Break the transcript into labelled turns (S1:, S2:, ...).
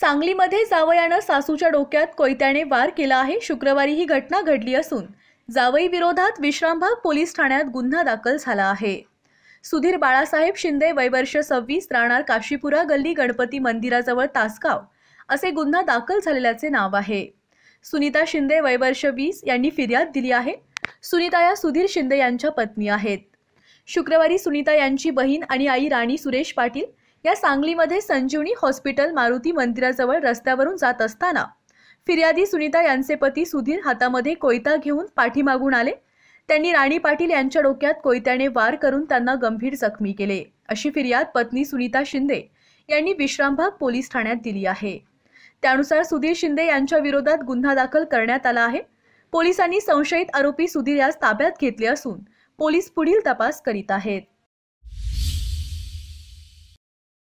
S1: सांगलीमध्ये जावयानं सासूच्या डोक्यात कोयत्याने वार केला आहे शुक्रवारी ही घटना घडली असून जावई विरोधात विश्रामबाग पोलीस ठाण्यात गुन्हा दाखल झाला आहे सुधीर बाळासाहेब शिंदे वयवर्ष सव्वीस राहणार काशीपुरा गल्ली गणपती मंदिराजवळ तासगाव असे गुन्हा दाखल झालेल्याचे नाव आहे सुनीता शिंदे वयवर्ष वीस यांनी फिर्याद दिली आहे सुनीता या सुधीर शिंदे यांच्या पत्नी आहेत शुक्रवारी सुनीता यांची बहीण आणि आई राणी सुरेश पाटील या सांगलीमध्ये संजीवनी हॉस्पिटल मारुती मंदिराजवळ रस्त्यावरून जात असताना फिर्यादी सुनीता यांचे पती सुधीर हातामध्ये कोयता घेऊन पाठीमागून आले त्यांनी राणी पाटील यांच्या डोक्यात कोयत्याने वार करून त्यांना गंभीर जखमी केले अशी फिर्याद पत्नी सुनीता शिंदे यांनी विश्रामबाग पोलीस ठाण्यात दिली आहे त्यानुसार सुधीर शिंदे यांच्या विरोधात गुन्हा दाखल करण्यात आला आहे पोलिसांनी संशयित आरोपी सुधीर यास ताब्यात घेतले असून पोलीस पुढील तपास करीत आहेत